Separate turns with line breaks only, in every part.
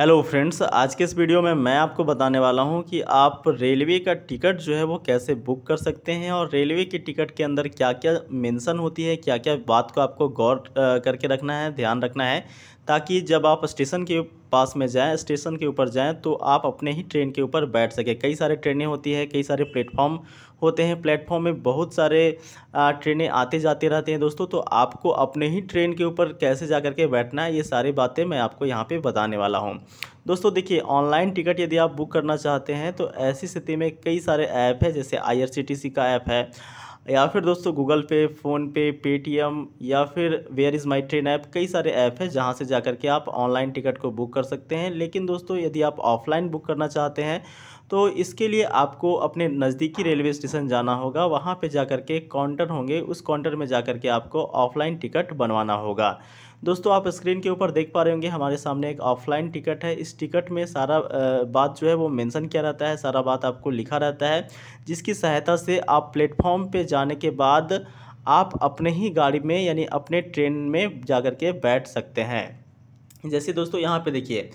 hello friends आज के इस वीडियो में मैं आपको बताने वाला हूं कि आप रेलवे का टिकट जो है वो कैसे बुक कर सकते हैं और रेलवे के टिकट के अंदर क्या क्या मेंशन होती है क्या क्या बात को आपको गौर करके रखना है ध्यान रखना है ताकि जब आप स्टेशन के पास में जाएं स्टेशन के ऊपर जाएं तो आप अपने ही ट्रेन के ऊपर बैठ सकें कई सारे ट्रेनें होती है कई सारे प्लेटफॉर्म होते हैं प्लेटफॉर्म में बहुत सारे ट्रेनें आते जाते रहते हैं दोस्तों तो आपको अपने ही ट्रेन के ऊपर कैसे जा कर के बैठना है ये सारी बातें मैं आपको यहाँ पे बताने वाला हूँ दोस्तों देखिए ऑनलाइन टिकट यदि आप बुक करना चाहते हैं तो ऐसी स्थिति में कई सारे ऐप है जैसे आई का ऐप है या फिर दोस्तों गूगल पे फ़ोन पे पेटीएम या फिर where is my train app कई सारे ऐप है जहाँ से जा कर के आप ऑनलाइन टिकट को बुक कर सकते हैं लेकिन दोस्तों यदि आप ऑफलाइन बुक करना चाहते हैं तो इसके लिए आपको अपने नज़दीकी रेलवे स्टेशन जाना होगा वहाँ पे जा कर के काउंटर होंगे उस काउंटर में जा कर के आपको ऑफलाइन टिकट बनवाना होगा दोस्तों आप स्क्रीन के ऊपर देख पा रहे होंगे हमारे सामने एक ऑफलाइन टिकट है इस टिकट में सारा बात जो है वो मेंशन किया रहता है सारा बात आपको लिखा रहता है जिसकी सहायता से आप प्लेटफॉर्म पे जाने के बाद आप अपने ही गाड़ी में यानी अपने ट्रेन में जा कर के बैठ सकते हैं जैसे दोस्तों यहाँ पर देखिए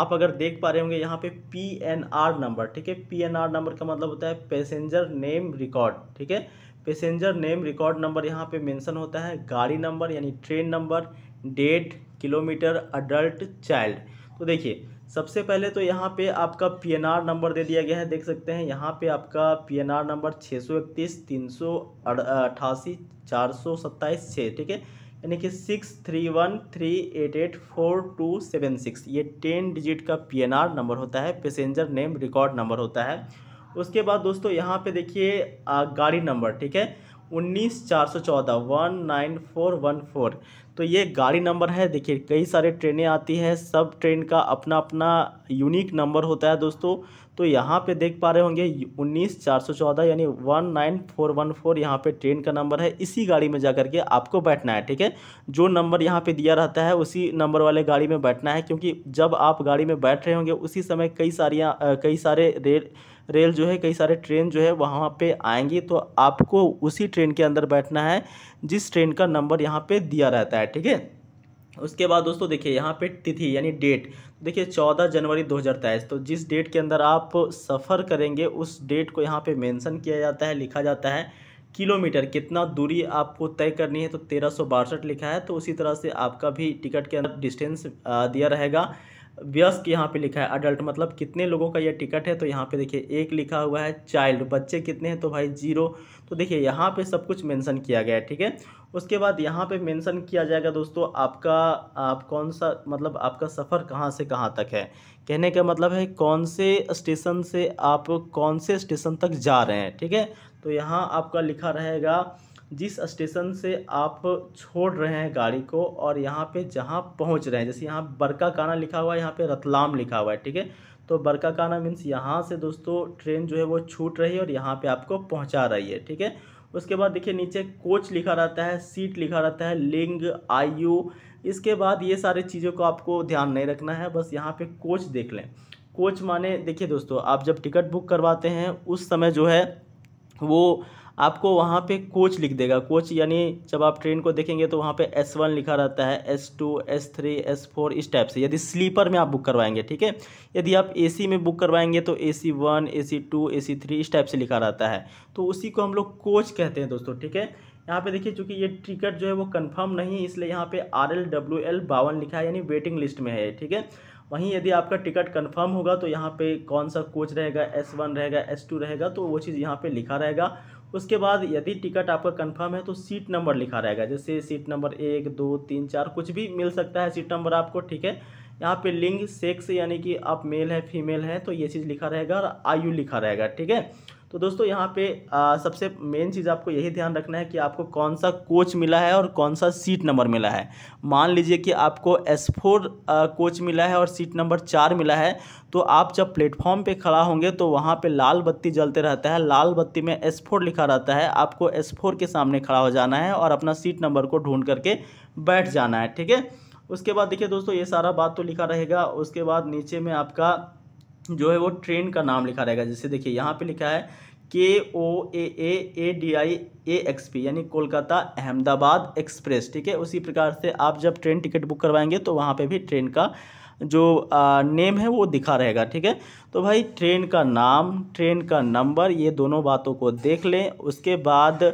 आप अगर देख पा रहे होंगे यहाँ पे पी एन आर नंबर ठीक है पी एन आर नंबर का मतलब होता है पैसेंजर नेम रिकॉर्ड ठीक है पैसेंजर नेम रिकॉर्ड नंबर यहाँ पे मेंशन होता है गाड़ी नंबर यानी train number date kilometre adult child तो देखिए सबसे पहले तो यहाँ पे आपका पी नंबर दे दिया गया है देख सकते हैं यहाँ पे आपका पी नंबर छः सौ इकतीस तीन सौ अठासी चार सौ सत्ताईस छः ठीक है यानी कि six three one three eight eight four two seven six ये टेन डिजिट का पी नंबर होता है पैसेंजर नेम रिकॉर्ड नंबर होता है उसके बाद दोस्तों यहाँ पे देखिए गाड़ी नंबर ठीक है उन्नीस चार सौ चौदह one nine four one four तो ये गाड़ी नंबर है देखिए कई सारे ट्रेनें आती हैं सब ट्रेन का अपना अपना यूनिक नंबर होता है दोस्तों तो यहाँ पे देख पा रहे होंगे उन्नीस चार सौ चौदह यानी one nine four one four यहाँ पर ट्रेन का नंबर है इसी गाड़ी में जा के आपको बैठना है ठीक है जो नंबर यहाँ पे दिया रहता है उसी नंबर वाले गाड़ी में बैठना है क्योंकि जब आप गाड़ी में बैठ रहे होंगे उसी समय कई सारियाँ कई सारे रेल रेल जो है कई सारे ट्रेन जो है वहाँ पे आएंगी तो आपको उसी ट्रेन के अंदर बैठना है जिस ट्रेन का नंबर यहाँ पे दिया रहता है ठीक है उसके बाद दोस्तों देखिए यहाँ पे तिथि यानी डेट देखिए चौदह जनवरी दो हज़ार तेईस तो जिस डेट के अंदर आप सफ़र करेंगे उस डेट को यहाँ पे मेंशन किया जाता है लिखा जाता है किलोमीटर कितना दूरी आपको तय करनी है तो तेरह सौ बासठ लिखा है तो उसी तरह से आपका भी टिकट के अंदर डिस्टेंस दिया रहेगा व्यस्क यहाँ पे लिखा है अडल्ट मतलब कितने लोगों का ये टिकट है तो यहाँ पे देखिए एक लिखा हुआ है चाइल्ड बच्चे कितने हैं तो भाई जीरो तो देखिए यहाँ पे सब कुछ मेंशन किया गया है ठीक है उसके बाद यहाँ पे मेंशन किया जाएगा दोस्तों आपका आप कौन सा मतलब आपका सफ़र कहाँ से कहाँ तक है कहने का मतलब है कौन से स्टेशन से आप कौन से स्टेशन तक जा रहे हैं ठीक है तो यहाँ आपका लिखा रहेगा जिस स्टेशन से आप छोड़ रहे हैं गाड़ी को और यहाँ पे जहाँ पहुँच रहे हैं जैसे यहाँ बरका काना लिखा हुआ है यहाँ पे रतलाम लिखा हुआ है ठीक है तो बरका काना मीन्स यहाँ से दोस्तों ट्रेन जो है वो छूट रही है और यहाँ पे आपको पहुँचा रही है ठीक है उसके बाद देखिए नीचे कोच लिखा रहता है सीट लिखा रहता है लिंग आयु इसके बाद ये सारे चीज़ों को आपको ध्यान नहीं रखना है बस यहाँ पर कोच देख लें कोच माने देखिए दोस्तों आप जब टिकट बुक करवाते हैं उस समय जो है वो आपको वहाँ पे कोच लिख देगा कोच यानी जब आप ट्रेन को देखेंगे तो वहाँ पे एस वन लिखा रहता है S two S three S four इस टाइप से यदि स्लीपर में आप बुक करवाएंगे ठीक है यदि आप ए सी में बुक करवाएंगे तो A C one A C two A C three इस टाइप से लिखा रहता है तो उसी को हम लोग कोच कहते हैं दोस्तों ठीक है यहाँ पे देखिए चूंकि ये टिकट जो है वो कंफर्म नहीं है इसलिए यहाँ पे आर एल डब्ल्यू एल बावन लिखा है यानी वेटिंग लिस्ट में है ठीक है वहीं यदि आपका टिकट कंफर्म होगा तो यहाँ पे कौन सा कोच रहेगा एस वन रहेगा एस टू रहेगा तो वो चीज़ यहाँ पे लिखा रहेगा उसके बाद यदि टिकट आपका कंफर्म है तो सीट नंबर लिखा रहेगा जैसे सीट नंबर एक दो तीन चार कुछ भी मिल सकता है सीट नंबर आपको ठीक है यहाँ पे लिंग सेक्स यानी कि आप मेल है फीमेल है तो ये चीज़ लिखा रहेगा और आयु लिखा रहेगा ठीक है तो दोस्तों यहाँ पे आ, सबसे मेन चीज़ आपको यही ध्यान रखना है कि आपको कौन सा कोच मिला है और कौन सा सीट नंबर मिला है मान लीजिए कि आपको एस फोर कोच मिला है और सीट नंबर चार मिला है तो आप जब प्लेटफॉर्म पे खड़ा होंगे तो वहाँ पे लाल बत्ती जलते रहता है लाल बत्ती में एस फोर लिखा रहता है आपको एस फोर के सामने खड़ा हो जाना है और अपना सीट नंबर को ढूंढ करके बैठ जाना है ठीक है उसके बाद देखिए दोस्तों ये सारा बात तो लिखा रहेगा उसके बाद नीचे में आपका जो है वो ट्रेन का नाम लिखा रहेगा जैसे देखिए यहाँ पे लिखा है K O A A A D I A X P यानी कोलकाता अहमदाबाद एक्सप्रेस ठीक है उसी प्रकार से आप जब ट्रेन टिकट बुक करवाएंगे तो वहाँ पे भी ट्रेन का जो आ, नेम है वो दिखा रहेगा ठीक है तो भाई ट्रेन का नाम ट्रेन का नंबर ये दोनों बातों को देख लें उसके बाद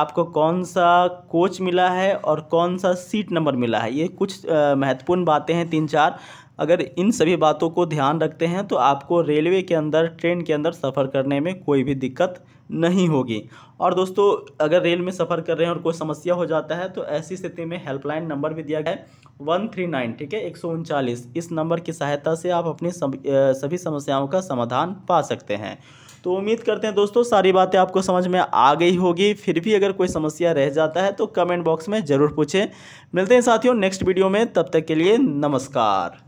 आपको कौन सा कोच मिला है और कौन सा सीट नंबर मिला है ये कुछ महत्वपूर्ण बातें हैं तीन चार अगर इन सभी बातों को ध्यान रखते हैं तो आपको रेलवे के अंदर ट्रेन के अंदर सफ़र करने में कोई भी दिक्कत नहीं होगी और दोस्तों अगर रेल में सफ़र कर रहे हैं और कोई समस्या हो जाता है तो ऐसी स्थिति में हेल्पलाइन नंबर भी दिया गया है वन थ्री नाइन ठीक है एक सौ उनचालीस इस नंबर की सहायता से आप अपनी सभी समस्याओं समस्याओं का समाधान पा सकते हैं तो उम्मीद करते हैं दोस्तों सारी बातें आपको समझ में आ गई होगी फिर भी अगर कोई समस्या रह जाता है तो कमेंट बॉक्स में ज़रूर पूछें मिलते हैं साथियों नेक्स्ट वीडियो में तब तक के लिए नमस्कार